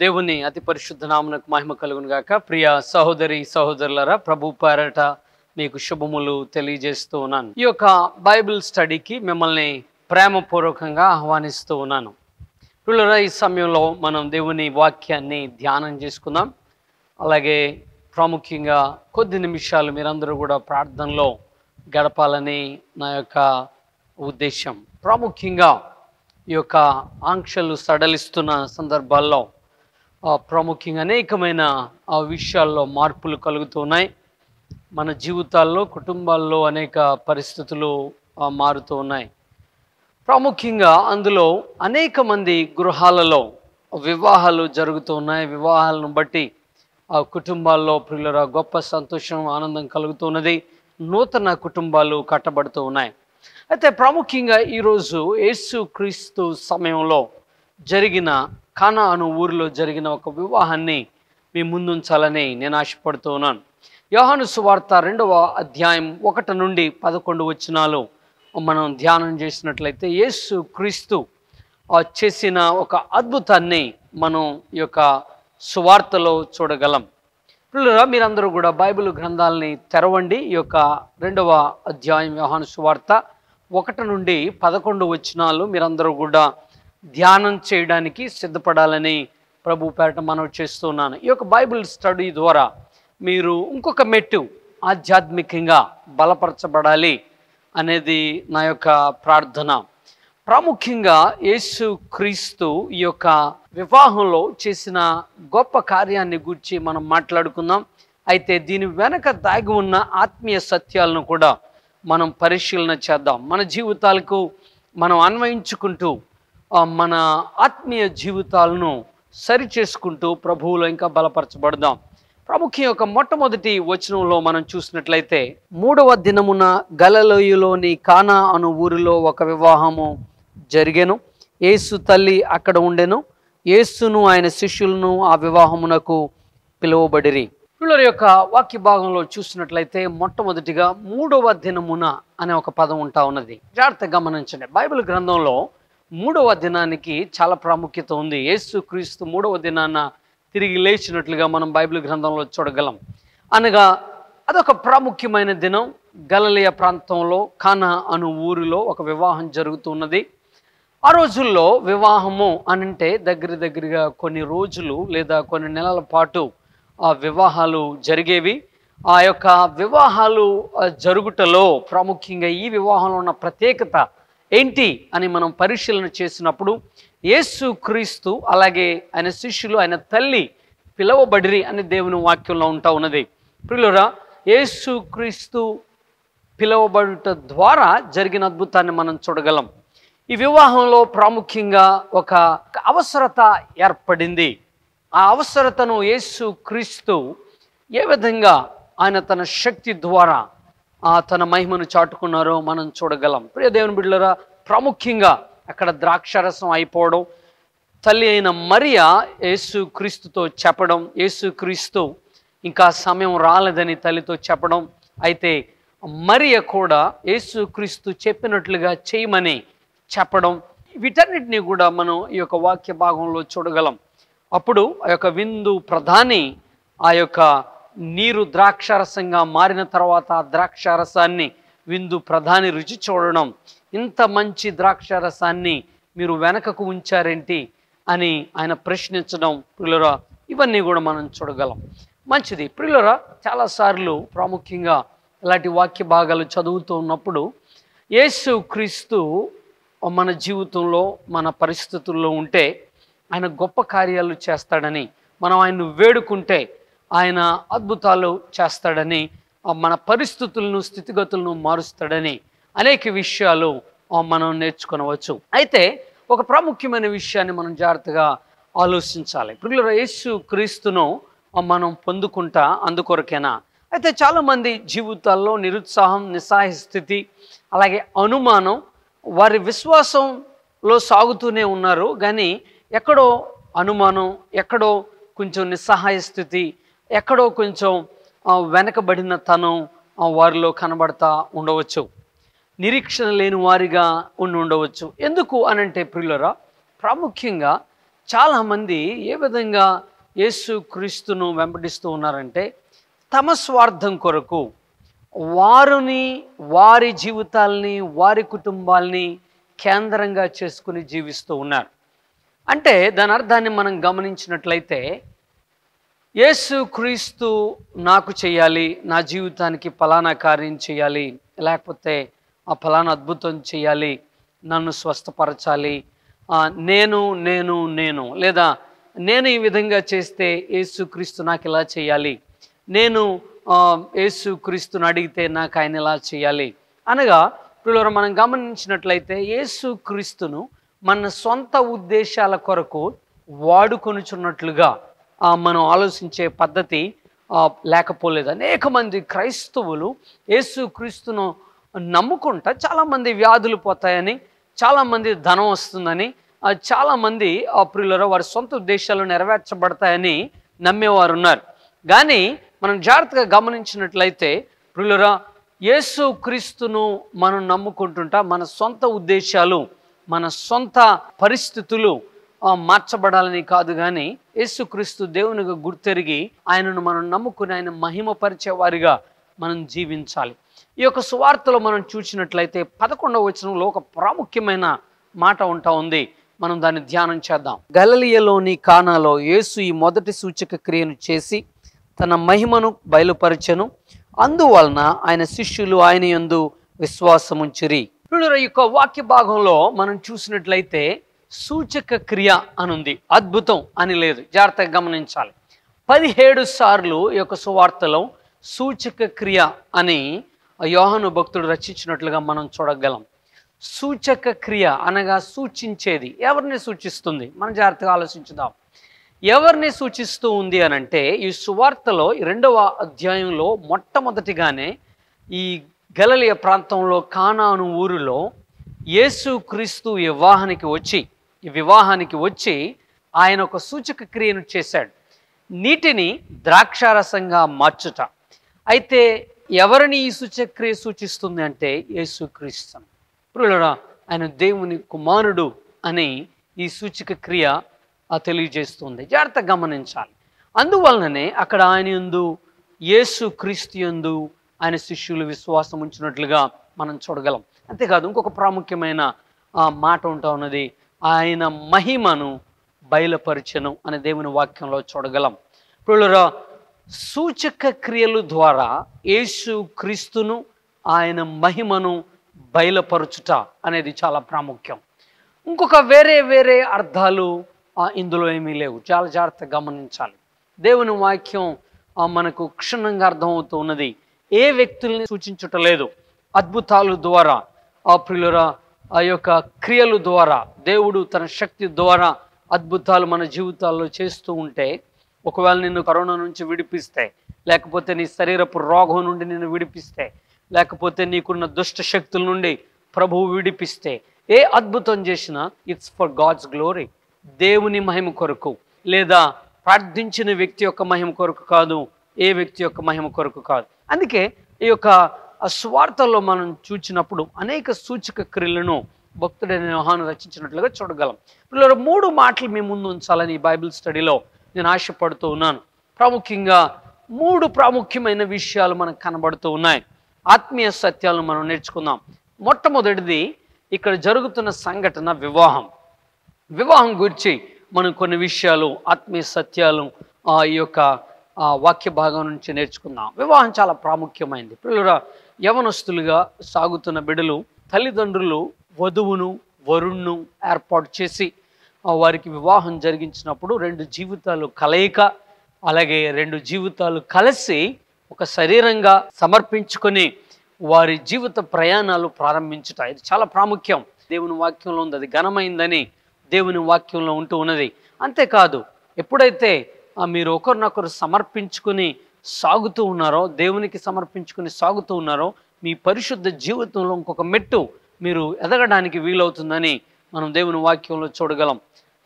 దేవుని అతి పరిశుద్ధ నామునకు మహిమ కలుగును గాక ప్రియ సహోదరి సహోదరులరా ప్రభు పేరట మీకు శుభములు తెలియజేస్తూ ఉన్నాను ఈ యొక్క బైబిల్ స్టడీకి మిమ్మల్ని ప్రేమపూర్వకంగా ఆహ్వానిస్తూ ఉన్నాను పిల్లరా ఈ సమయంలో మనం దేవుని వాక్యాన్ని ధ్యానం చేసుకుందాం అలాగే ప్రాముఖ్యంగా కొద్ది నిమిషాలు మీరందరూ కూడా ప్రార్థనలో గడపాలని నా యొక్క ఉద్దేశం ప్రాముఖ్యంగా ఈ యొక్క ఆంక్షలు సడలిస్తున్న సందర్భాల్లో ప్రాముఖ్యంగా అనేకమైన ఆ విషయాల్లో మార్పులు కలుగుతున్నాయి మన జీవితాల్లో కుటుంబాల్లో అనేక పరిస్థితులు మారుతూ ఉన్నాయి ప్రాముఖ్యంగా అందులో అనేక మంది గృహాలలో వివాహాలు జరుగుతూ ఉన్నాయి వివాహాలను బట్టి ఆ కుటుంబాల్లో ప్రియులరా గొప్ప సంతోషం ఆనందం కలుగుతున్నది నూతన కుటుంబాలు కట్టబడుతూ ఉన్నాయి అయితే ప్రాముఖ్యంగా ఈరోజు యేసు క్రీస్తు సమయంలో జరిగిన ఖానా అను ఊరిలో జరిగిన ఒక వివాహాన్ని మీ ముందుంచాలని నేను ఆశపడుతూ ఉన్నాను యోహాను సువార్త రెండవ అధ్యాయం ఒకటి నుండి పదకొండు వచ్చినాలు మనం ధ్యానం చేసినట్లయితే యేసు క్రీస్తు చేసిన ఒక అద్భుతాన్ని మనం ఈ యొక్క సువార్తలో చూడగలం పిల్లరా మీరందరూ కూడా బైబిల్ గ్రంథాలని తెరవండి ఈ యొక్క రెండవ అధ్యాయం యోహాను సువార్త ఒకటి నుండి పదకొండు వచ్చినాలు మీరందరూ కూడా ధ్యానం చేయడానికి సిద్ధపడాలని ప్రభు పేరట మనం చేస్తున్నాను ఈ యొక్క బైబిల్ స్టడీ ద్వారా మీరు ఇంకొక మెట్టు ఆధ్యాత్మికంగా బలపరచబడాలి అనేది నా యొక్క ప్రార్థన ప్రాముఖ్యంగా యేసు క్రీస్తు ఈ యొక్క వివాహంలో చేసిన గొప్ప కార్యాన్ని గురించి మనం మాట్లాడుకుందాం అయితే దీని వెనక దాగి ఉన్న ఆత్మీయ సత్యాలను కూడా మనం పరిశీలన చేద్దాం మన జీవితాలకు మనం అన్వయించుకుంటూ మన ఆత్మీయ జీవితాలను సరి చేసుకుంటూ ప్రభువులో ఇంకా బలపరచబడదాం ప్రముఖ యొక్క మొట్టమొదటి వచనంలో మనం చూసినట్లయితే మూడవ దినమున గలలోయలోని కానా అను ఊరిలో ఒక వివాహము జరిగాను ఏసు తల్లి అక్కడ ఉండెను ఏసును ఆయన శిష్యులను ఆ వివాహమునకు పిలువబడిరి పిల్లల యొక్క వాక్య భాగంలో చూసినట్లయితే మొట్టమొదటిగా మూడవ దినమున అనే ఒక పదం ఉంటా ఉన్నది జాగ్రత్తగా గమనించండి బైబిల్ గ్రంథంలో మూడవ దినానికి చాలా ప్రాముఖ్యత ఉంది యేసుక్రీస్తు మూడవ దినాన తిరిగి లేచినట్లుగా మనం బైబిల్ గ్రంథంలో చూడగలం అనగా అదొక ప్రాముఖ్యమైన దినం గలలియ ప్రాంతంలో కానా అను ఊరిలో ఒక వివాహం జరుగుతున్నది ఆ రోజుల్లో వివాహము అనంటే దగ్గర దగ్గరగా కొన్ని రోజులు లేదా కొన్ని నెలల పాటు ఆ వివాహాలు జరిగేవి ఆ యొక్క వివాహాలు జరుగుటలో ప్రాముఖ్యంగా ఈ వివాహంలో ఉన్న ప్రత్యేకత ఏంటి అని మనం పరిశీలన చేసినప్పుడు యేసు క్రీస్తు అలాగే ఆయన శిష్యులు ఆయన తల్లి పిలవబడిరి అని దేవుని వాక్యంలో ఉంటా ఉన్నది ప్రియులరా యేసు క్రీస్తు పిలవబడుట ద్వారా జరిగిన అద్భుతాన్ని మనం చూడగలం ఈ వివాహంలో ప్రాముఖ్యంగా ఒక అవసరత ఏర్పడింది ఆ అవసరతను యేసు క్రీస్తు ఏ విధంగా ఆయన తన శక్తి ద్వారా తన మహిమను చాటుకున్నారో మనం చూడగలం ప్రియ దేవుని బిడ్డలరా ప్రాముఖ్యంగా అక్కడ ద్రాక్షరసం అయిపోవడం తల్లి అయిన మరియ యేసు క్రీస్తుతో చెప్పడం యేసు క్రీస్తు ఇంకా సమయం రాలేదని తల్లితో చెప్పడం అయితే మరియ కూడా యేసు క్రీస్తు చెప్పినట్లుగా చేయమని చెప్పడం వీటన్నిటినీ కూడా మనం ఈ యొక్క వాక్య భాగంలో చూడగలం అప్పుడు ఆ యొక్క విందు ప్రధాని ఆ యొక్క నీరు ద్రాక్షారసంగా మారిన తర్వాత ఆ ద్రాక్షారసాన్ని విందు ప్రధాని రుచి చూడడం ఇంత మంచి ద్రాక్షారసాన్ని మీరు వెనకకు ఉంచారేంటి అని ఆయన ప్రశ్నించడం ప్రియులరా ఇవన్నీ కూడా మనం చూడగలం మంచిది ప్రియులరా చాలాసార్లు ప్రాముఖ్యంగా ఇలాంటి వాక్య భాగాలు చదువుతూ ఉన్నప్పుడు యేసు క్రీస్తు మన జీవితంలో మన పరిస్థితుల్లో ఉంటే ఆయన గొప్ప కార్యాలు చేస్తాడని మనం ఆయన్ను వేడుకుంటే ఆయన అద్భుతాలు చేస్తాడని మన పరిస్థితులను స్థితిగతులను మారుస్తాడని అనేక విషయాలు మనం నేర్చుకునవచ్చు అయితే ఒక ప్రాముఖ్యమైన విషయాన్ని మనం జాగ్రత్తగా ఆలోచించాలి ఇప్పుడు యేసు క్రీస్తును మనం పొందుకుంటా అందుకొరకేనా అయితే చాలామంది జీవితాల్లో నిరుత్సాహం నిస్సహాయ స్థితి అలాగే అనుమానం వారి విశ్వాసంలో సాగుతూనే ఉన్నారు కానీ ఎక్కడో అనుమానం ఎక్కడో కొంచెం నిస్సహాయ స్థితి ఎక్కడో కొంచెం వెనకబడిన తనం వారిలో కనబడతా ఉండవచ్చు నిరీక్షణ లేని వారిగా ఉండి ఉండవచ్చు ఎందుకు అనంటే ప్రియులరా ప్రాముఖ్యంగా చాలామంది ఏ విధంగా యేసు క్రీస్తును వెంబడిస్తూ ఉన్నారంటే తమ స్వార్థం కొరకు వారిని వారి జీవితాలని వారి కుటుంబాలని కేంద్రంగా చేసుకుని జీవిస్తూ ఉన్నారు అంటే దాని అర్థాన్ని మనం గమనించినట్లయితే యేసు క్రీస్తు నాకు చేయాలి నా జీవితానికి ఫలానా కార్యం చేయాలి లేకపోతే ఆ ఫలానా అద్భుతం చేయాలి నన్ను స్వస్థపరచాలి నేను నేను నేను లేదా నేను ఈ విధంగా చేస్తే క్రీస్తు నాకు ఇలా చేయాలి నేను క్రీస్తుని అడిగితే నాకు ఆయన ఇలా చేయాలి అనగా పిల్లలు మనం గమనించినట్లయితే క్రీస్తును మన సొంత ఉద్దేశాల కొరకు వాడుకొనుచున్నట్లుగా మనం ఆలోచించే పద్ధతి లేకపోలేదు అనేక మంది క్రైస్తవులు యేసు క్రీస్తును నమ్ముకుంటా చాలామంది వ్యాధులు పోతాయని చాలామంది ధనం వస్తుందని చాలామంది ప్రియులరో వారి సొంత ఉద్దేశాలు నెరవేర్చబడతాయని నమ్మేవారు ఉన్నారు కానీ మనం జాగ్రత్తగా గమనించినట్లయితే ప్రియులరా యేసు క్రీస్తును మనం నమ్ముకుంటుంటా మన సొంత ఉద్దేశాలు మన సొంత పరిస్థితులు మార్చబడాలని కాదు కానీ యేసుక్రీస్తు దేవునిగా గుర్తెరిగి ఆయనను మనం నమ్ముకుని ఆయన మహిమపరిచేవారిగా మనం జీవించాలి ఈ యొక్క సువార్తలో మనం చూసినట్లయితే పదకొండవ వచనంలో ఒక ప్రాముఖ్యమైన మాట ఉంటా ఉంది మనం దాన్ని ధ్యానం చేద్దాం గలలియలోని కానాలో యేసు ఈ మొదటి సూచక క్రియను చేసి తన మహిమను బయలుపరచను అందువలన ఆయన శిష్యులు ఆయన యందు విశ్వాసముంచిరి ఈ యొక్క వాక్య భాగంలో మనం చూసినట్లయితే సూచక క్రియ అనుంది అద్భుతం అని లేదు జాగ్రత్తగా గమనించాలి పదిహేడు సార్లు ఈ యొక్క సువార్తలో సూచక క్రియ అని యోహను భక్తుడు రచించినట్లుగా మనం చూడగలం సూచక క్రియ అనగా సూచించేది ఎవరిని సూచిస్తుంది మనం జాగ్రత్తగా ఆలోచించుదాం ఎవరిని సూచిస్తూ ఉంది అనంటే ఈ సువార్తలో రెండవ అధ్యాయంలో మొట్టమొదటిగానే ఈ గలలియ ప్రాంతంలో కానాను ఊరిలో యేసు క్రీస్తు వివాహానికి వచ్చి ఈ వివాహానికి వచ్చి ఆయన ఒక సూచక క్రియను చేశాడు నీటిని ద్రాక్షారసంగా మార్చుట అయితే ఎవరిని ఈ సూచక్రియ సూచిస్తుంది అంటే యేసుక్రీస్తును ప్రియులరా ఆయన దేవుని కుమారుడు అని ఈ సూచిక క్రియ తెలియజేస్తుంది జాగ్రత్త గమనించాలి అందువలననే అక్కడ ఆయన ఎందు యేసు క్రీస్తు ఎందు ఆయన శిష్యులు విశ్వాసం ఉంచినట్లుగా మనం చూడగలం అంతేకాదు ఇంకొక ప్రాముఖ్యమైన మాట ఉంటా ఉన్నది ఆయన మహిమను బయలుపరచను అని దేవుని వాక్యంలో చూడగలం ఇప్పుడు సూచక క్రియలు ద్వారా యేసు క్రీస్తును ఆయన మహిమను బయలుపరచుట అనేది చాలా ప్రాముఖ్యం ఇంకొక వేరే వేరే అర్థాలు ఇందులో ఏమీ లేవు చాలా జాగ్రత్తగా గమనించాలి దేవుని వాక్యం మనకు క్షుణ్ణంగా అర్థమవుతున్నది ఏ వ్యక్తుల్ని సూచించుట లేదు అద్భుతాలు ద్వారా ఆ ప్రియులరా ఆ యొక్క క్రియలు ద్వారా దేవుడు తన శక్తి ద్వారా అద్భుతాలు మన జీవితాల్లో చేస్తూ ఉంటే ఒకవేళ నిన్ను కరోనా నుంచి విడిపిస్తే లేకపోతే నీ శరీరపు రోగం నుండి నిన్ను విడిపిస్తే లేకపోతే నీకున్న దుష్ట శక్తుల నుండి ప్రభువు విడిపిస్తే ఏ అద్భుతం చేసినా ఇట్స్ ఫర్ గాడ్స్ గ్లోరీ దేవుని మహిమ కొరకు లేదా ప్రార్థించిన వ్యక్తి యొక్క మహిమ కొరకు కాదు ఏ వ్యక్తి యొక్క మహిమ కొరకు కాదు అందుకే ఈ యొక్క ఆ స్వార్థలో మనం చూచినప్పుడు అనేక సూచక క్రియలను భక్తుడైన వ్యవహాను రచించినట్లుగా చూడగలం పిల్లలు మూడు మాటలు మీ ముందు ఉంచాలని బైబిల్ స్టడీలో నేను ఆశపడుతూ ఉన్నాను ప్రాముఖ్యంగా మూడు ప్రాముఖ్యమైన విషయాలు మనకు కనబడుతూ ఉన్నాయి ఆత్మీయ సత్యాలను మనం నేర్చుకుందాం మొట్టమొదటిది ఇక్కడ జరుగుతున్న సంఘటన వివాహం వివాహం గురించి మనం కొన్ని విషయాలు ఆత్మీయ సత్యాలు ఈ యొక్క వాక్య భాగం నుంచి నేర్చుకుందాం వివాహం చాలా ప్రాముఖ్యమైంది పిల్లల యవనస్తులుగా సాగుతున్న బిడలు తల్లిదండ్రులు వధువును వరుణ్ను ఏర్పాటు చేసి వారికి వివాహం జరిగించినప్పుడు రెండు జీవితాలు కలయిక అలాగే రెండు జీవితాలు కలిసి ఒక శరీరంగా సమర్పించుకొని వారి జీవిత ప్రయాణాలు ప్రారంభించుట ఇది చాలా ప్రాముఖ్యం దేవుని వాక్యంలో ఉంది అది ఘనమైందని దేవుని వాక్యంలో ఉంటూ ఉన్నది అంతేకాదు ఎప్పుడైతే మీరు ఒకరినొకరు సమర్పించుకుని సాగుతూ ఉన్నారో దేవునికి సమర్పించుకుని సాగుతూ ఉన్నారో మీ పరిశుద్ధ జీవితంలో ఇంకొక మెట్టు మీరు ఎదగడానికి వీలవుతుందని మనం దేవుని వాక్యంలో చూడగలం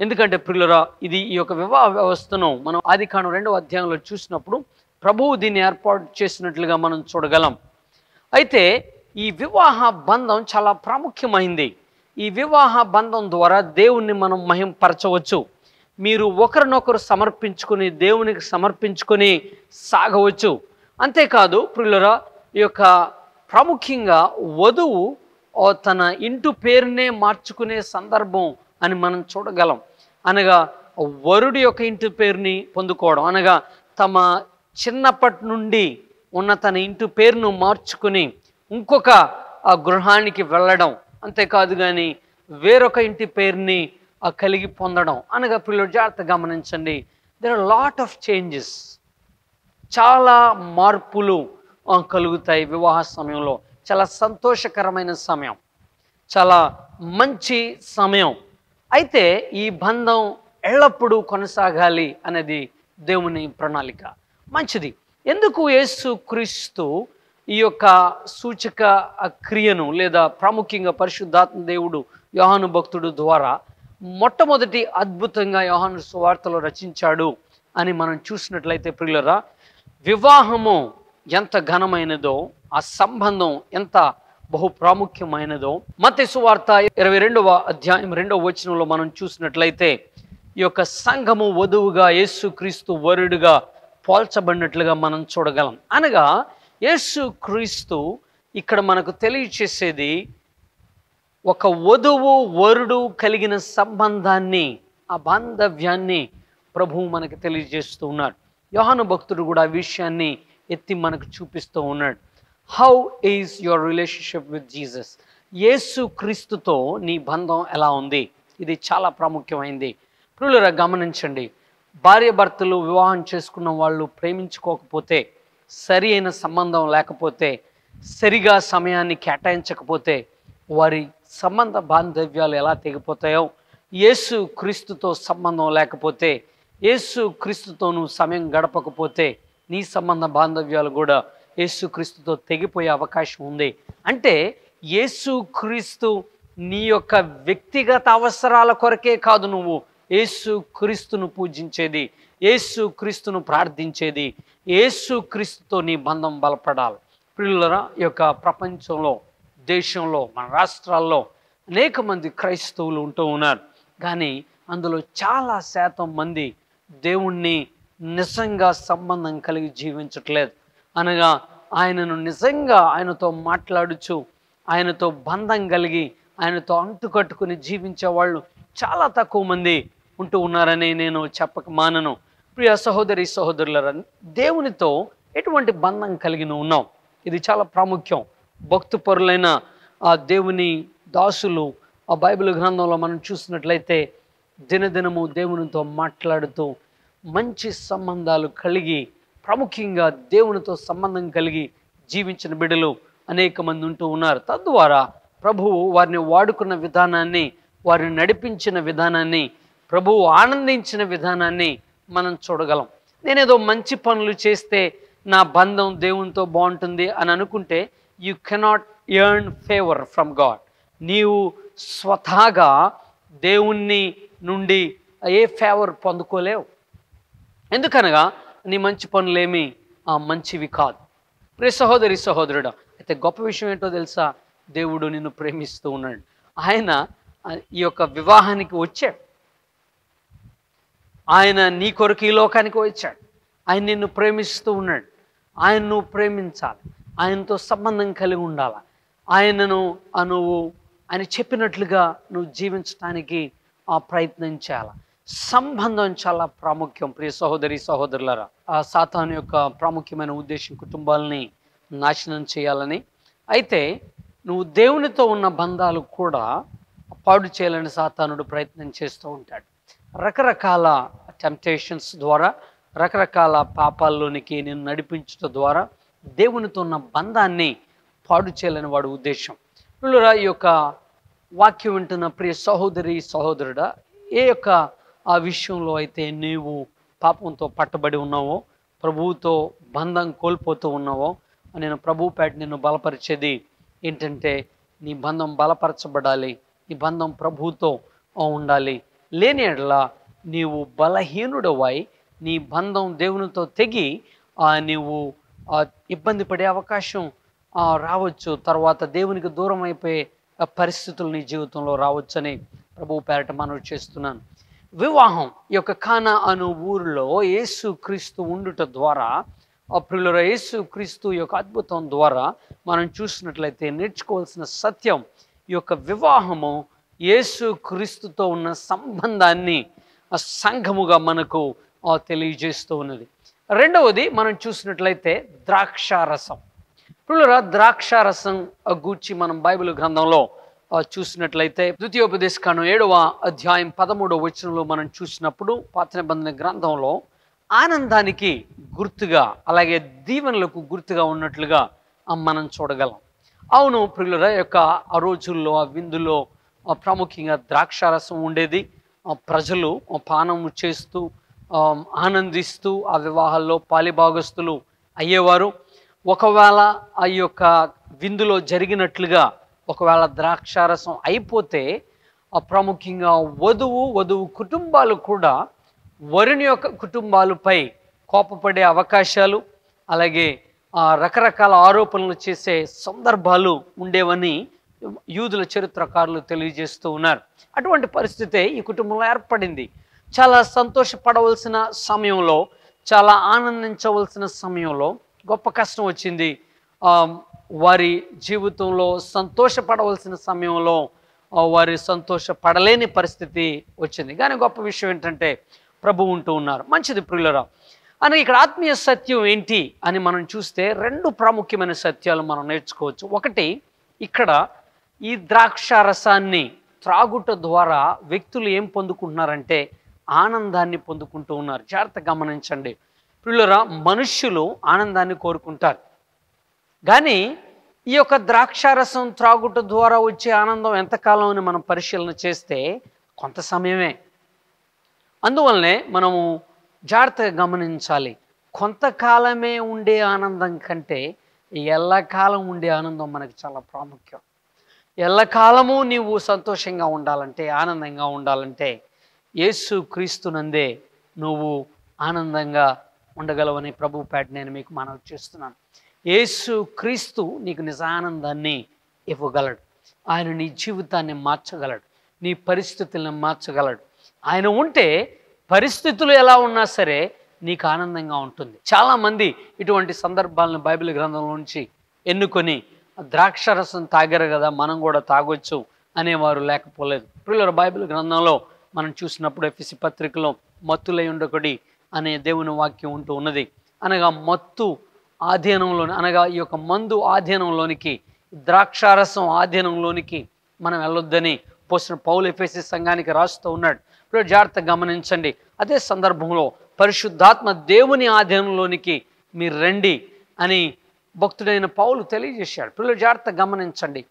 ఎందుకంటే ప్రియులరా ఇది ఈ యొక్క వివాహ వ్యవస్థను మనం కాను రెండవ అధ్యాయంలో చూసినప్పుడు ప్రభువు దీన్ని ఏర్పాటు చేసినట్లుగా మనం చూడగలం అయితే ఈ వివాహ బంధం చాలా ప్రాముఖ్యమైంది ఈ వివాహ బంధం ద్వారా దేవుణ్ణి మనం మహింపరచవచ్చు మీరు ఒకరినొకరు సమర్పించుకొని దేవునికి సమర్పించుకొని సాగవచ్చు అంతేకాదు ప్రిల్లరా ఈ యొక్క ప్రాముఖ్యంగా వధువు తన ఇంటి పేరునే మార్చుకునే సందర్భం అని మనం చూడగలం అనగా వరుడి యొక్క ఇంటి పేరుని పొందుకోవడం అనగా తమ చిన్నప్పటి నుండి ఉన్న తన ఇంటి పేరును మార్చుకుని ఇంకొక గృహానికి వెళ్ళడం అంతేకాదు కానీ వేరొక ఇంటి పేరుని కలిగి పొందడం అనగా పిల్లలు జాగ్రత్త గమనించండి there are lot of changes చాలా మార్పులు కలుగుతాయి వివాహ సమయంలో చాలా సంతోషకరమైన సమయం చాలా మంచి సమయం అయితే ఈ బంధం ఎల్లప్పుడూ కొనసాగాలి అనేది దేవుని ప్రణాళిక మంచిది ఎందుకు యేసు క్రీస్తు ఈ యొక్క సూచక క్రియను లేదా ప్రాముఖ్యంగా పరిశుద్ధాత్మ దేవుడు యోహాను భక్తుడు ద్వారా మొట్టమొదటి అద్భుతంగా యోహాను సువార్తలో రచించాడు అని మనం చూసినట్లయితే ప్రియులరా వివాహము ఎంత ఘనమైనదో ఆ సంబంధం ఎంత బహు ప్రాముఖ్యమైనదో మత సువార్త ఇరవై రెండవ అధ్యాయం రెండవ వచనంలో మనం చూసినట్లయితే ఈ యొక్క సంఘము వధువుగా యేసుక్రీస్తు వరుడుగా పోల్చబడినట్లుగా మనం చూడగలం అనగా యేసుక్రీస్తు ఇక్కడ మనకు తెలియచేసేది ఒక వధువు వరుడు కలిగిన సంబంధాన్ని ఆ బాంధవ్యాన్ని ప్రభువు మనకు తెలియజేస్తూ ఉన్నాడు యోహాను భక్తుడు కూడా ఆ విషయాన్ని ఎత్తి మనకు చూపిస్తూ ఉన్నాడు how is your relationship with Jesus యేసు క్రీస్తుతో నీ బంధం ఎలా ఉంది ఇది చాలా ప్రాముఖ్యమైంది ప్రియులరా గమనించండి భార్య భర్తలు వివాహం చేసుకున్న వాళ్ళు ప్రేమించుకోకపోతే సరి అయిన సంబంధం లేకపోతే సరిగా సమయాన్ని కేటాయించకపోతే వారి సంబంధ బాంధవ్యాలు ఎలా తెగిపోతాయో యేసు క్రీస్తుతో సంబంధం లేకపోతే యేసు క్రీస్తుతోనూ సమయం గడపకపోతే నీ సంబంధ బాంధవ్యాలు కూడా యేసు క్రీస్తుతో తెగిపోయే అవకాశం ఉంది అంటే యేసు క్రీస్తు నీ యొక్క వ్యక్తిగత అవసరాల కొరకే కాదు నువ్వు యేసు క్రీస్తును పూజించేది యేసు క్రీస్తును ప్రార్థించేది యేసు క్రీస్తుతో నీ బంధం బలపడాలి పిల్లల యొక్క ప్రపంచంలో దేశంలో మన రాష్ట్రాల్లో అనేక మంది క్రైస్తవులు ఉంటూ ఉన్నారు కానీ అందులో చాలా శాతం మంది దేవుణ్ణి నిజంగా సంబంధం కలిగి జీవించట్లేదు అనగా ఆయనను నిజంగా ఆయనతో మాట్లాడుచు ఆయనతో బంధం కలిగి ఆయనతో అంటుకట్టుకుని జీవించే వాళ్ళు చాలా తక్కువ మంది ఉంటూ ఉన్నారని నేను చెప్పక మానను ప్రియ సహోదరి సహోదరుల దేవునితో ఎటువంటి బంధం కలిగి ఉన్నాం ఇది చాలా ప్రాముఖ్యం భక్తు పరులైన ఆ దేవుని దాసులు ఆ బైబిల్ గ్రంథంలో మనం చూసినట్లయితే దినదినము దేవునితో మాట్లాడుతూ మంచి సంబంధాలు కలిగి ప్రాముఖ్యంగా దేవునితో సంబంధం కలిగి జీవించిన బిడ్డలు అనేక మంది ఉంటూ ఉన్నారు తద్వారా ప్రభువు వారిని వాడుకున్న విధానాన్ని వారిని నడిపించిన విధానాన్ని ప్రభువు ఆనందించిన విధానాన్ని మనం చూడగలం నేనేదో మంచి పనులు చేస్తే నా బంధం దేవునితో బాగుంటుంది అని అనుకుంటే you cannot earn favour from God నీవు స్వతహాగా దేవుణ్ణి నుండి ఏ ఫేవర్ పొందుకోలేవు ఎందుకనగా నీ మంచి పనులేమి ఆ మంచివి కాదు ప్రే సహోదరి సహోదరుడు అయితే గొప్ప విషయం ఏంటో తెలుసా దేవుడు నిన్ను ప్రేమిస్తూ ఉన్నాడు ఆయన ఈ యొక్క వివాహానికి వచ్చాడు ఆయన నీ కొరకు ఈ లోకానికి వచ్చాడు ఆయన నిన్ను ప్రేమిస్తూ ఉన్నాడు ఆయన నువ్వు ప్రేమించాలి ఆయనతో సంబంధం కలిగి ఉండాలి ఆయనను నువ్వు ఆయన చెప్పినట్లుగా నువ్వు జీవించడానికి ఆ ప్రయత్నం చేయాలి సంబంధం చాలా ప్రాముఖ్యం ప్రియ సహోదరి సహోదరులరా ఆ సాతాను యొక్క ప్రాముఖ్యమైన ఉద్దేశం కుటుంబాలని నాశనం చేయాలని అయితే నువ్వు దేవునితో ఉన్న బంధాలు కూడా పాడు చేయాలని సాతానుడు ప్రయత్నం చేస్తూ ఉంటాడు రకరకాల టెంప్టేషన్స్ ద్వారా రకరకాల పాపాల్లోనికి నేను నడిపించడం ద్వారా దేవునితో ఉన్న బంధాన్ని పాడు చేయాలని వాడు ఉద్దేశం పిల్లరా ఈ యొక్క వాక్యం వింటున్న ప్రియ సహోదరి సహోదరుడా ఏ యొక్క ఆ విషయంలో అయితే నీవు పాపంతో పట్టబడి ఉన్నావో ప్రభువుతో బంధం కోల్పోతూ ఉన్నావో నేను ప్రభువు పేట నిన్ను బలపరిచేది ఏంటంటే నీ బంధం బలపరచబడాలి నీ బంధం ప్రభువుతో ఉండాలి లేని ఎడలా నీవు బలహీనుడవై నీ బంధం దేవునితో తెగి నీవు ఇబ్బంది పడే అవకాశం రావచ్చు తర్వాత దేవునికి దూరం అయిపోయే పరిస్థితులు నీ జీవితంలో రావచ్చని ప్రభువు పేరట మనవి చేస్తున్నాను వివాహం ఈ యొక్క ఖానా అను ఊరిలో యేసు క్రీస్తు ఉండుట ద్వారా అప్రిల్ యేసు క్రీస్తు యొక్క అద్భుతం ద్వారా మనం చూసినట్లయితే నేర్చుకోవాల్సిన సత్యం ఈ యొక్క వివాహము యేసు క్రీస్తుతో ఉన్న సంబంధాన్ని సంఘముగా మనకు తెలియజేస్తూ ఉన్నది రెండవది మనం చూసినట్లయితే ద్రాక్షారసం పిల్లరా ద్రాక్షారసం గూర్చి మనం బైబిల్ గ్రంథంలో చూసినట్లయితే ద్వితీయోపదేశ కాను ఏడవ అధ్యాయం పదమూడవ వచనంలో మనం చూసినప్పుడు పాత నిబంధన గ్రంథంలో ఆనందానికి గుర్తుగా అలాగే దీవెనలకు గుర్తుగా ఉన్నట్లుగా మనం చూడగలం అవును ప్రియుల యొక్క ఆ రోజుల్లో ఆ విందులో ప్రాముఖ్యంగా ద్రాక్షారసం ఉండేది ప్రజలు పానం చేస్తూ ఆనందిస్తూ ఆ వివాహాల్లో పాలిభాగస్తులు అయ్యేవారు ఒకవేళ ఆ యొక్క విందులో జరిగినట్లుగా ఒకవేళ ద్రాక్షారసం అయిపోతే ప్రాముఖ్యంగా వధువు వధువు కుటుంబాలు కూడా వరుని యొక్క కుటుంబాలపై కోపపడే అవకాశాలు అలాగే రకరకాల ఆరోపణలు చేసే సందర్భాలు ఉండేవని యూదుల చరిత్రకారులు తెలియజేస్తూ ఉన్నారు అటువంటి పరిస్థితే ఈ కుటుంబంలో ఏర్పడింది చాలా సంతోషపడవలసిన సమయంలో చాలా ఆనందించవలసిన సమయంలో గొప్ప కష్టం వచ్చింది వారి జీవితంలో సంతోషపడవలసిన సమయంలో వారి సంతోషపడలేని పరిస్థితి వచ్చింది కానీ గొప్ప విషయం ఏంటంటే ప్రభు ఉంటూ ఉన్నారు మంచిది ప్రియులరా అని ఇక్కడ ఆత్మీయ సత్యం ఏంటి అని మనం చూస్తే రెండు ప్రాముఖ్యమైన సత్యాలు మనం నేర్చుకోవచ్చు ఒకటి ఇక్కడ ఈ ద్రాక్ష రసాన్ని త్రాగుట ద్వారా వ్యక్తులు ఏం పొందుకుంటున్నారంటే ఆనందాన్ని పొందుకుంటూ ఉన్నారు జాగ్రత్త గమనించండి పిల్లరా మనుష్యులు ఆనందాన్ని కోరుకుంటారు కానీ ఈ యొక్క ద్రాక్షారసం త్రాగుట ద్వారా వచ్చే ఆనందం ఎంతకాలం అని మనం పరిశీలన చేస్తే కొంత సమయమే అందువల్లనే మనము జాగ్రత్తగా గమనించాలి కొంతకాలమే ఉండే ఆనందం కంటే ఎల్లకాలం ఉండే ఆనందం మనకు చాలా ప్రాముఖ్యం ఎల్లకాలము నీవు సంతోషంగా ఉండాలంటే ఆనందంగా ఉండాలంటే యేసు క్రీస్తునందే నువ్వు ఆనందంగా ఉండగలవని ప్రభు పేట నేను మీకు మనవి చేస్తున్నాను యేసు క్రీస్తు నీకు నిజానందాన్ని ఇవ్వగలడు ఆయన నీ జీవితాన్ని మార్చగలడు నీ పరిస్థితులను మార్చగలడు ఆయన ఉంటే పరిస్థితులు ఎలా ఉన్నా సరే నీకు ఆనందంగా ఉంటుంది చాలామంది ఇటువంటి సందర్భాలను బైబిల్ గ్రంథంలో నుంచి ఎన్నుకొని ద్రాక్షరసం తాగారు కదా మనం కూడా తాగొచ్చు అనేవారు లేకపోలేదు పిల్లల బైబిల్ గ్రంథంలో మనం చూసినప్పుడు ఎఫ్ఎస్సి పత్రికలో మత్తులై ఉండొకటి అనే దేవుని వాక్యం ఉంటూ ఉన్నది అనగా మత్తు ఆధీనంలోని అనగా ఈ యొక్క మందు ఆధీనంలోనికి ద్రాక్షారసం ఆధీనంలోనికి మనం వెళ్ళొద్దని పోసిన పౌలు ఎఫ్ఎస్సి సంఘానికి రాస్తూ ఉన్నాడు ఇప్పుడు జాగ్రత్త గమనించండి అదే సందర్భంలో పరిశుద్ధాత్మ దేవుని ఆధీనంలోనికి మీరు రండి అని భక్తుడైన పౌలు తెలియజేశాడు పిల్లలు జాగ్రత్త గమనించండి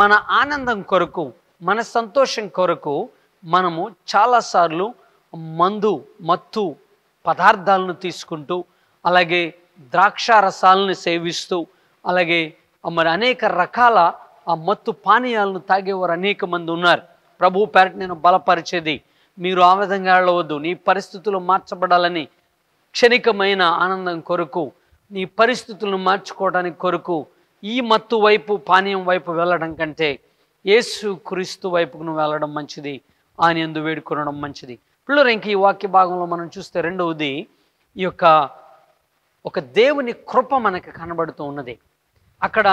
మన ఆనందం కొరకు మన సంతోషం కొరకు మనము చాలాసార్లు మందు మత్తు పదార్థాలను తీసుకుంటూ అలాగే ద్రాక్ష రసాలను సేవిస్తూ అలాగే మరి అనేక రకాల ఆ మత్తు పానీయాలను తాగేవారు అనేక మంది ఉన్నారు ప్రభు పేరట నేను బలపరిచేది మీరు ఆ విధంగా వెళ్ళవద్దు నీ పరిస్థితులు మార్చబడాలని క్షణికమైన ఆనందం కొరకు నీ పరిస్థితులను మార్చుకోవడానికి కొరకు ఈ మత్తు వైపు పానీయం వైపు వెళ్ళడం కంటే యేసు క్రీస్తు వైపుకు నువ్వు వెళ్ళడం మంచిది ఆయన ఎందు వేడుకొనడం మంచిది పిల్లలు ఇంక ఈ వాక్య భాగంలో మనం చూస్తే రెండవది ఈ యొక్క ఒక దేవుని కృప మనకు కనబడుతూ ఉన్నది అక్కడ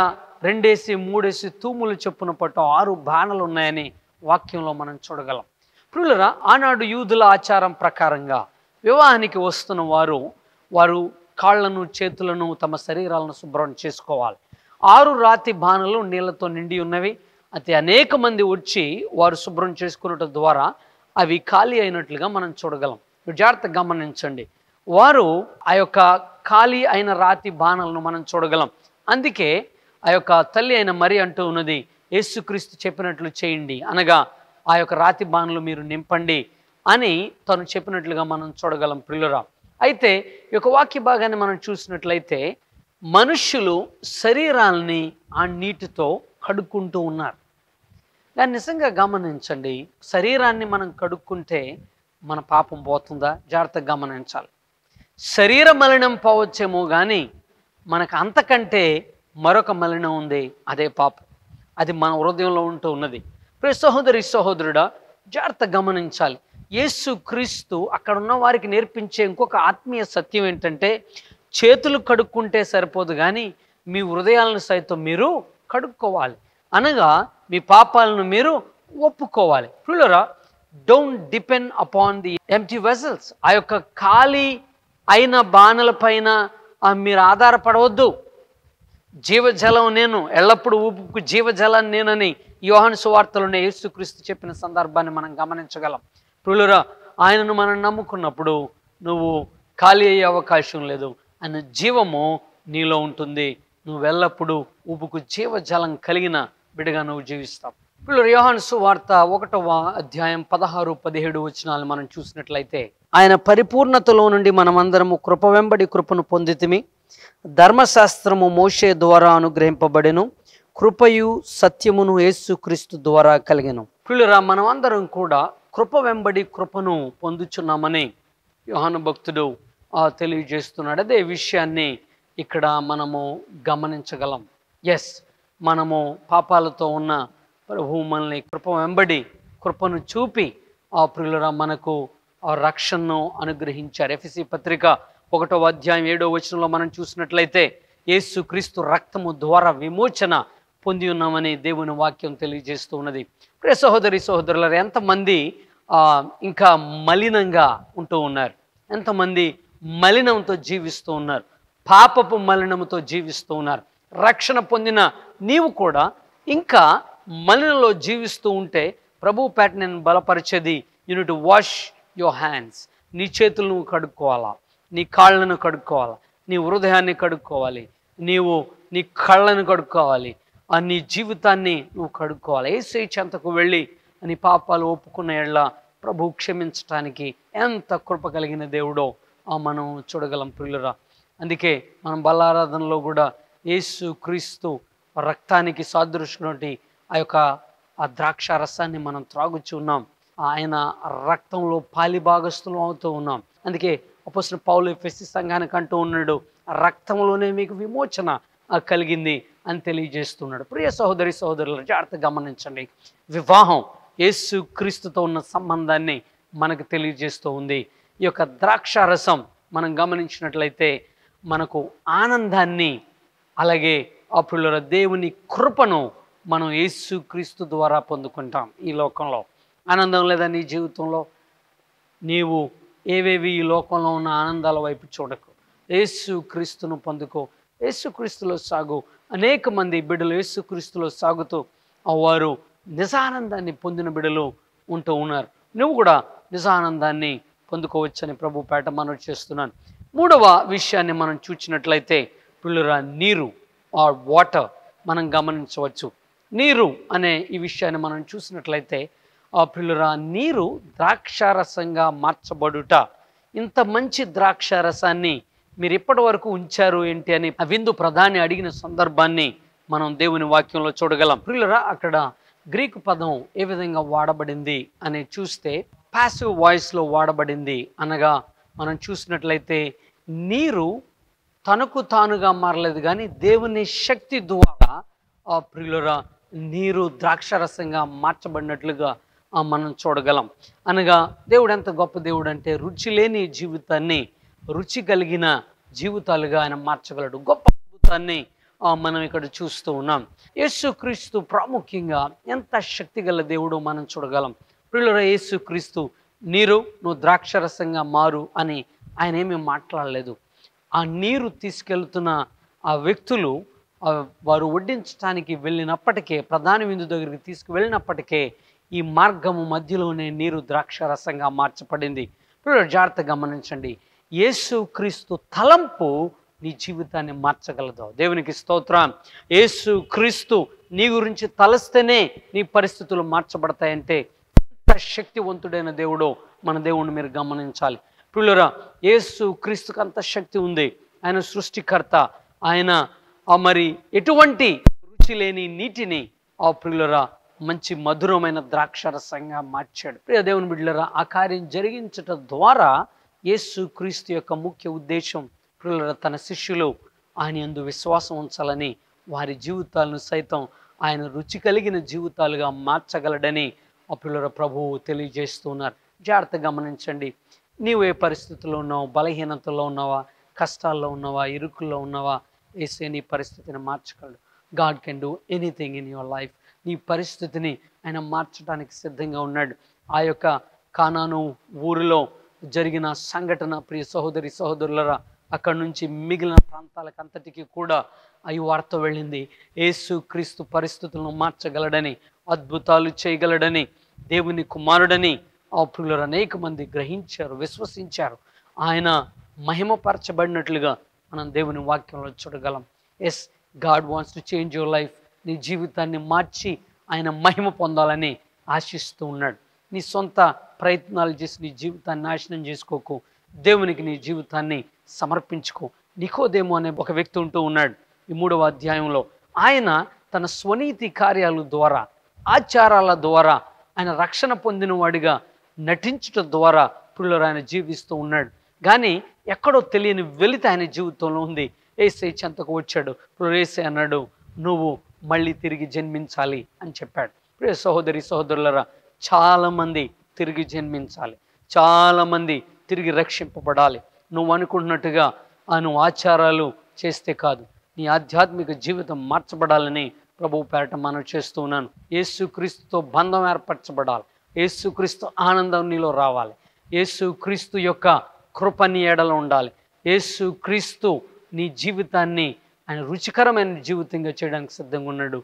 రెండేసి మూడేసి తూములు చెప్పున పట్టు ఆరు బాణలు ఉన్నాయని వాక్యంలో మనం చూడగలం పిల్లరా ఆనాడు యూదుల ఆచారం ప్రకారంగా వివాహానికి వస్తున్న వారు వారు కాళ్లను చేతులను తమ శరీరాలను శుభ్రం చేసుకోవాలి ఆరు రాతి బాణలు నీళ్లతో నిండి ఉన్నవి అయితే అనేక మంది వచ్చి వారు శుభ్రం చేసుకున్నట ద్వారా అవి ఖాళీ అయినట్లుగా మనం చూడగలం జాగ్రత్త గమనించండి వారు ఆ యొక్క ఖాళీ అయిన రాతి బాణలను మనం చూడగలం అందుకే ఆ యొక్క తల్లి అయిన మరి అంటూ ఉన్నది యేసుక్రీస్తు చెప్పినట్లు చేయండి అనగా ఆ యొక్క రాతి బాణలు మీరు నింపండి అని తను చెప్పినట్లుగా మనం చూడగలం ప్రియులరా అయితే ఈ యొక్క వాక్య భాగాన్ని మనం చూసినట్లయితే మనుషులు శరీరాల్ని ఆ నీటితో కడుక్కుంటూ ఉన్నారు కానీ నిజంగా గమనించండి శరీరాన్ని మనం కడుక్కుంటే మన పాపం పోతుందా జాగ్రత్తగా గమనించాలి శరీర మలినం పోవచ్చేమో కానీ మనకు అంతకంటే మరొక మలినం ఉంది అదే పాపం అది మన హృదయంలో ఉంటూ ఉన్నది ప్రతి సహోదరి సహోదరుడా జాగ్రత్త గమనించాలి యేసు క్రీస్తు అక్కడ ఉన్న వారికి నేర్పించే ఇంకొక ఆత్మీయ సత్యం ఏంటంటే చేతులు కడుక్కుంటే సరిపోదు కానీ మీ హృదయాలను సైతం మీరు కడుక్కోవాలి అనగా మీ పాపాలను మీరు ఒప్పుకోవాలి ప్రియులరా don't depend upon the empty vessels ఆ యొక్క ఖాళీ అయిన బాణల పైన మీరు ఆధారపడవద్దు జీవజలం నేను ఎల్లప్పుడూ ఊపుకు జీవజలం నేనని యోహన్ సువార్తలోనే యేసుక్రీస్తు చెప్పిన సందర్భాన్ని మనం గమనించగలం ప్రియులరా ఆయనను మనం నమ్ముకున్నప్పుడు నువ్వు ఖాళీ అయ్యే అవకాశం లేదు ఆయన జీవము నీలో ఉంటుంది నువ్వు నువ్వెల్లప్పుడూ ఊపుకు జీవజలం కలిగిన బిడ్డగా నువ్వు జీవిస్తావు ఇప్పుడు యోహాను వార్త ఒకటవ అధ్యాయం పదహారు పదిహేడు వచనాలు మనం చూసినట్లయితే ఆయన పరిపూర్ణతలో నుండి మనమందరము కృప వెంబడి కృపను పొందితిమి ధర్మశాస్త్రము మోషే ద్వారా అనుగ్రహింపబడెను కృపయు సత్యమును యేసుక్రీస్తు ద్వారా కలిగెను పిల్లరా మనం అందరం కూడా కృప వెంబడి కృపను పొందుచున్నామని యోహాను భక్తుడు తెలియజేస్తున్నాడు అదే విషయాన్ని ఇక్కడ మనము గమనించగలం ఎస్ మనము పాపాలతో ఉన్న ప్రభు మనల్ని కృప వెంబడి కృపను చూపి ఆ ప్రియులరా మనకు ఆ రక్షణను అనుగ్రహించారు ఎఫ్ఎసి పత్రిక ఒకటో అధ్యాయం ఏడో వచనంలో మనం చూసినట్లయితే యేసు క్రీస్తు రక్తము ద్వారా విమోచన పొంది ఉన్నామని దేవుని వాక్యం తెలియజేస్తూ ఉన్నది ప్రే సహోదరి సహోదరులరా ఎంతమంది ఇంకా మలినంగా ఉంటూ ఉన్నారు ఎంతమంది మలినంతో జీవిస్తూ ఉన్నారు పాపపు మలినముతో జీవిస్తూ ఉన్నారు రక్షణ పొందిన నీవు కూడా ఇంకా మలినలో జీవిస్తూ ఉంటే ప్రభు ప్యాటర్న్ బలపరిచేది యూనిట్ వాష్ యువర్ హ్యాండ్స్ నీ చేతులను కడుక్కోవాలా నీ కాళ్ళను కడుక్కోవాలా నీ హృదయాన్ని కడుక్కోవాలి నీవు నీ కళ్ళను కడుక్కోవాలి ఆ నీ జీవితాన్ని నువ్వు కడుక్కోవాలి ఏసై చెంతకు వెళ్ళి నీ పాపాలు ఒప్పుకున్న ఎళ్ళ ప్రభు క్షమించటానికి ఎంత కృప కలిగిన దేవుడో ఆ మనం చూడగలం ప్రియులరా అందుకే మనం బలారాధనలో కూడా యేసు క్రీస్తు రక్తానికి సాదృశ్యటువంటి ఆ యొక్క ఆ ద్రాక్ష రసాన్ని మనం త్రాగుచున్నాం ఆయన రక్తంలో భాగస్థులం అవుతూ ఉన్నాం అందుకే అపోసిన పౌలు ఫెస్సి సంఘానికి అంటూ ఉన్నాడు రక్తంలోనే మీకు విమోచన కలిగింది అని తెలియజేస్తున్నాడు ప్రియ సహోదరి సహోదరులు జాగ్రత్తగా గమనించండి వివాహం యేసు క్రీస్తుతో ఉన్న సంబంధాన్ని మనకు తెలియజేస్తూ ఉంది ఈ యొక్క ద్రాక్ష రసం మనం గమనించినట్లయితే మనకు ఆనందాన్ని అలాగే అప్పుడు దేవుని కృపను మనం క్రీస్తు ద్వారా పొందుకుంటాం ఈ లోకంలో ఆనందం లేదా నీ జీవితంలో నీవు ఏవేవి ఈ లోకంలో ఉన్న ఆనందాల వైపు చూడకు క్రీస్తును పొందుకో క్రీస్తులో సాగు అనేక మంది బిడ్డలు క్రీస్తులో సాగుతూ వారు నిజానందాన్ని పొందిన బిడ్డలు ఉంటూ ఉన్నారు నువ్వు కూడా నిజానందాన్ని పొందుకోవచ్చని ప్రభుపేట మనం చేస్తున్నాను మూడవ విషయాన్ని మనం చూచినట్లయితే పిల్లరా నీరు ఆర్ వాటర్ మనం గమనించవచ్చు నీరు అనే ఈ విషయాన్ని మనం చూసినట్లయితే ఆ ప్రిలురా నీరు ద్రాక్షారసంగా మార్చబడుట ఇంత మంచి ద్రాక్షారసాన్ని మీరు ఇప్పటి వరకు ఉంచారు ఏంటి అని విందు ప్రధాని అడిగిన సందర్భాన్ని మనం దేవుని వాక్యంలో చూడగలం పిల్లరా అక్కడ గ్రీకు పదం ఏ విధంగా వాడబడింది అని చూస్తే ప్యాసివ్ వాయిస్లో వాడబడింది అనగా మనం చూసినట్లయితే నీరు తనకు తానుగా మారలేదు కానీ దేవుని శక్తి ద్వారా ఆ ప్రియులరా నీరు ద్రాక్షరసంగా మార్చబడినట్లుగా మనం చూడగలం అనగా దేవుడు ఎంత గొప్ప దేవుడు అంటే రుచి లేని జీవితాన్ని రుచి కలిగిన జీవితాలుగా ఆయన మార్చగలడు గొప్ప అద్భుతాన్ని మనం ఇక్కడ చూస్తూ ఉన్నాం యేసుక్రీస్తు ప్రాముఖ్యంగా ఎంత శక్తిగల దేవుడో మనం చూడగలం ప్రియులరా యేసుక్రీస్తు నీరు నువ్వు ద్రాక్షరసంగా మారు అని ఆయన ఏమీ మాట్లాడలేదు ఆ నీరు తీసుకెళ్తున్న ఆ వ్యక్తులు వారు వడ్డించడానికి వెళ్ళినప్పటికే ప్రధాన విందు దగ్గరికి తీసుకువెళ్ళినప్పటికే ఈ మార్గము మధ్యలోనే నీరు ద్రాక్ష రసంగా మార్చబడింది జాగ్రత్త గమనించండి యేసు క్రీస్తు తలంపు నీ జీవితాన్ని మార్చగలదు దేవునికి స్తోత్రం యేసు క్రీస్తు నీ గురించి తలస్తేనే నీ పరిస్థితులు మార్చబడతాయంటే శక్తివంతుడైన దేవుడు మన దేవుణ్ణి మీరు గమనించాలి పిల్లరా యేసు క్రీస్తుకు అంత శక్తి ఉంది ఆయన సృష్టికర్త ఆయన మరి ఎటువంటి రుచి లేని నీటిని ఆ ప్రియులరా మంచి మధురమైన ద్రాక్షరసంగా మార్చాడు ప్రియ దేవుని బిడ్డలరా ఆ కార్యం జరిగించటం ద్వారా యేసు క్రీస్తు యొక్క ముఖ్య ఉద్దేశం ప్రియులరా తన శిష్యులు ఆయన ఎందు విశ్వాసం ఉంచాలని వారి జీవితాలను సైతం ఆయన రుచి కలిగిన జీవితాలుగా మార్చగలడని అప్పుల ప్రభువు తెలియజేస్తున్నారు జాగ్రత్త గమనించండి నీవు ఏ పరిస్థితుల్లో ఉన్నావు బలహీనతలో ఉన్నావా కష్టాల్లో ఉన్నావా ఇరుకుల్లో ఉన్నావా వేసే నీ పరిస్థితిని మార్చగలడు God can do anything in your life నీ పరిస్థితిని ఆయన మార్చడానికి సిద్ధంగా ఉన్నాడు ఆ యొక్క కానాను ఊరిలో జరిగిన సంఘటన ప్రియ సహోదరి సహోదరులరా అక్కడ నుంచి మిగిలిన ప్రాంతాలకంతటికి కూడా అవి వార్త వెళ్ళింది ఏసు క్రీస్తు పరిస్థితులను మార్చగలడని అద్భుతాలు చేయగలడని దేవుని కుమారుడని ఆ అనేక మంది గ్రహించారు విశ్వసించారు ఆయన మహిమపరచబడినట్లుగా మనం దేవుని వాక్యంలో చూడగలం yes God wants to change your life నీ జీవితాన్ని మార్చి ఆయన మహిమ పొందాలని ఆశిస్తూ ఉన్నాడు నీ సొంత ప్రయత్నాలు చేసి నీ జీవితాన్ని నాశనం చేసుకోకు దేవునికి నీ జీవితాన్ని సమర్పించుకో నికోదేమో అనే ఒక వ్యక్తి ఉంటూ ఉన్నాడు ఈ మూడవ అధ్యాయంలో ఆయన తన స్వనీతి కార్యాల ద్వారా ఆచారాల ద్వారా ఆయన రక్షణ పొందినవాడిగా నటించటం ద్వారా ఇప్పుడు ఆయన జీవిస్తూ ఉన్నాడు కానీ ఎక్కడో తెలియని వెలిత ఆయన జీవితంలో ఉంది ఏసై చెంతకు వచ్చాడు ప్రేసే అన్నాడు నువ్వు మళ్ళీ తిరిగి జన్మించాలి అని చెప్పాడు ప్రే సహోదరి సహోదరులరా చాలామంది తిరిగి జన్మించాలి చాలామంది తిరిగి రక్షింపబడాలి నువ్వు అనుకుంటున్నట్టుగా అను ఆచారాలు చేస్తే కాదు నీ ఆధ్యాత్మిక జీవితం మార్చబడాలని ప్రభు పేరట మనం ఉన్నాను యేసుక్రీస్తుతో బంధం ఏర్పరచబడాలి యేసుక్రీస్తు ఆనందం నీలో రావాలి యేసుక్రీస్తు యొక్క కృపని ఎడలో ఉండాలి యేసుక్రీస్తు నీ జీవితాన్ని ఆయన రుచికరమైన జీవితంగా చేయడానికి సిద్ధంగా ఉన్నాడు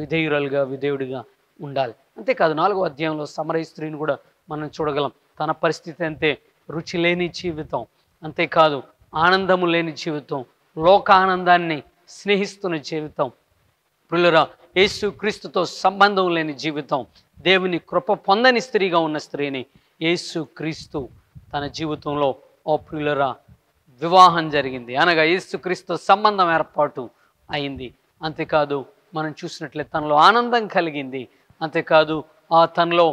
విధేయురాలుగా విధేయుడిగా ఉండాలి అంతేకాదు నాలుగో అధ్యాయంలో సమరయ స్త్రీని కూడా మనం చూడగలం తన పరిస్థితి అంతే రుచి లేని జీవితం అంతేకాదు ఆనందము లేని జీవితం లోక ఆనందాన్ని స్నేహిస్తున్న జీవితం ప్రిల్లరా యేసు క్రీస్తుతో సంబంధం లేని జీవితం దేవుని కృప పొందని స్త్రీగా ఉన్న స్త్రీని యేసు క్రీస్తు తన జీవితంలో ఓ ప్రియులరా వివాహం జరిగింది అనగా యేసుక్రీస్తు సంబంధం ఏర్పాటు అయింది అంతేకాదు మనం చూసినట్లే తనలో ఆనందం కలిగింది అంతేకాదు ఆ తనలో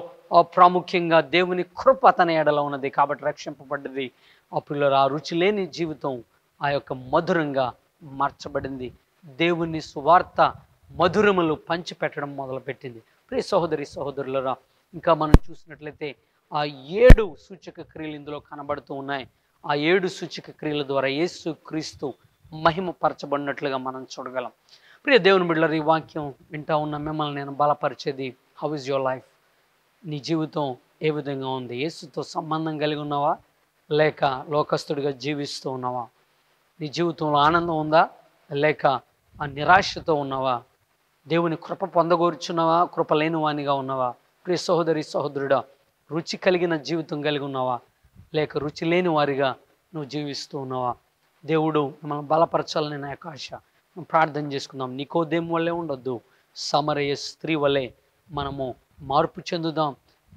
ప్రాముఖ్యంగా దేవుని కృప తన ఎడలో ఉన్నది కాబట్టి రక్షింపబడ్డది ఆ పిల్లలు ఆ రుచి లేని జీవితం ఆ యొక్క మధురంగా మార్చబడింది దేవుని సువార్త మధురములు పంచిపెట్టడం మొదలుపెట్టింది ప్రియ సహోదరి సహోదరులరా ఇంకా మనం చూసినట్లయితే ఆ ఏడు సూచక క్రియలు ఇందులో కనబడుతూ ఉన్నాయి ఆ ఏడు సూచక క్రియల ద్వారా యేసు క్రీస్తు మహిమపరచబడినట్లుగా మనం చూడగలం ప్రియ దేవుని బిడ్డలరు ఈ వాక్యం వింటా ఉన్న మిమ్మల్ని నేను బలపరిచేది హౌ ఇస్ యువర్ లైఫ్ నీ జీవితం ఏ విధంగా ఉంది యేసుతో సంబంధం కలిగి ఉన్నావా లేక లోకస్తుడిగా జీవిస్తూ ఉన్నావా నీ జీవితంలో ఆనందం ఉందా లేక ఆ నిరాశతో ఉన్నావా దేవుని కృప పొందగోరుచున్నావా కృప వానిగా ఉన్నావా ప్రియ సహోదరి సహోదరుడా రుచి కలిగిన జీవితం కలిగి ఉన్నావా లేక రుచి లేని వారిగా నువ్వు జీవిస్తూ ఉన్నావా దేవుడు మనం బలపరచాలని నా యొక్క ఆశ ప్రార్థన చేసుకుందాం నికోదేం వల్లే ఉండొద్దు సమరయ్య స్త్రీ వల్లే మనము మార్పు చెందుదాం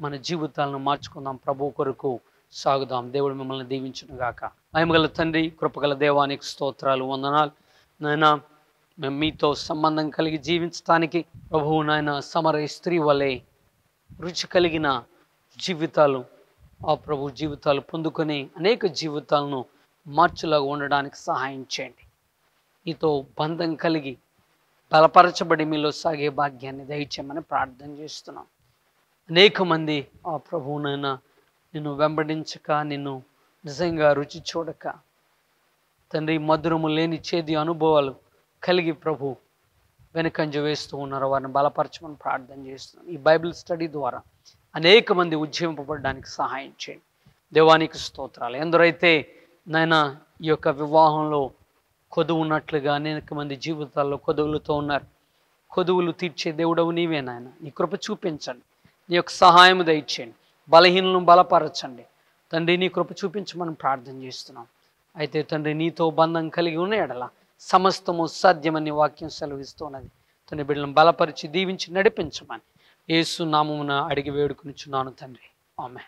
మన జీవితాలను మార్చుకుందాం ప్రభు కొరకు సాగుదాం దేవుడు మిమ్మల్ని గాక మహిమగల తండ్రి కృపగల దేవానికి స్తోత్రాలు వందనాలు నాయనా మేము మీతో సంబంధం కలిగి జీవించడానికి ప్రభువు నాయన సమర స్త్రీ వలె రుచి కలిగిన జీవితాలు ఆ ప్రభు జీవితాలు పొందుకొని అనేక జీవితాలను మార్చులాగా ఉండడానికి సహాయం చేయండి ఈతో బంధం కలిగి బలపరచబడి మీలో సాగే భాగ్యాన్ని దయచేయమని ప్రార్థన చేస్తున్నాం అనేక మంది ఆ ప్రభువునైనా నిన్ను వెంబడించక నిన్ను నిజంగా రుచి చూడక తండ్రి మధురము లేని చేది అనుభవాలు కలిగి ప్రభు వెనుకంజ వేస్తూ ఉన్నారు వారిని బలపరచమని ప్రార్థన చేస్తున్నాను ఈ బైబిల్ స్టడీ ద్వారా అనేక మంది ఉద్యమింపబడడానికి సహాయం చేయండి దేవానికి స్తోత్రాలు ఎందరైతే నాయన ఈ యొక్క వివాహంలో కొదువు ఉన్నట్లుగా అనేక మంది జీవితాల్లో కొదువులతో ఉన్నారు కొదువులు తీర్చే దేవుడవు నీవే నాయన నీ కృప చూపించండి నీ యొక్క సహాయం దయచేయండి బలహీనలను బలపరచండి తండ్రి నీ కృప చూపించమని ప్రార్థన చేస్తున్నాం అయితే తండ్రి నీతో బంధం కలిగి ఉన్న ఎడలా సమస్తము సాధ్యమని వాక్యం సెలవిస్తున్నది తన బిడ్డలను బలపరిచి దీవించి నడిపించమని ఏసు నామమున అడిగి వేడుకునిచున్నాను తండ్రి ఆమె